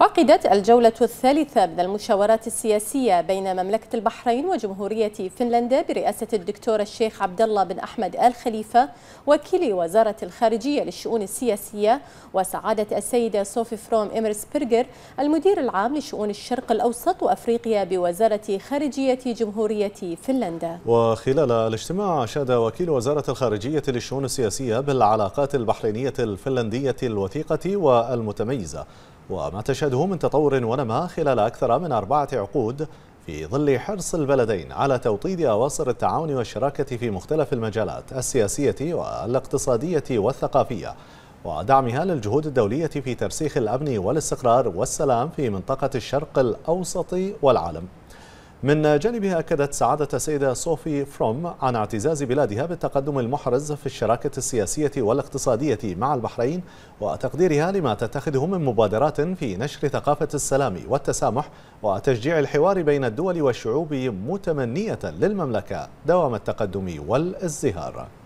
عقدت الجولة الثالثة من المشاورات السياسية بين مملكة البحرين وجمهورية فنلندا برئاسة الدكتور الشيخ عبد الله بن أحمد آل خليفة وكيل وزارة الخارجية للشؤون السياسية وسعادة السيدة صوفي فروم إمرس بيرجر المدير العام لشؤون الشرق الأوسط وأفريقيا بوزارة خارجية جمهورية فنلندا وخلال الاجتماع شاد وكيل وزارة الخارجية للشؤون السياسية بالعلاقات البحرينية الفنلندية الوثيقة والمتميزة وما تشهده من تطور ونماء خلال أكثر من أربعة عقود في ظل حرص البلدين على توطيد أواصر التعاون والشراكة في مختلف المجالات السياسية والاقتصادية والثقافية ودعمها للجهود الدولية في ترسيخ الأمن والاستقرار والسلام في منطقة الشرق الأوسط والعالم من جانبها أكدت سعادة السيدة صوفي فروم عن اعتزاز بلادها بالتقدم المحرز في الشراكة السياسية والاقتصادية مع البحرين وتقديرها لما تتخذه من مبادرات في نشر ثقافة السلام والتسامح وتشجيع الحوار بين الدول والشعوب متمنية للمملكة دوام التقدم والازدهار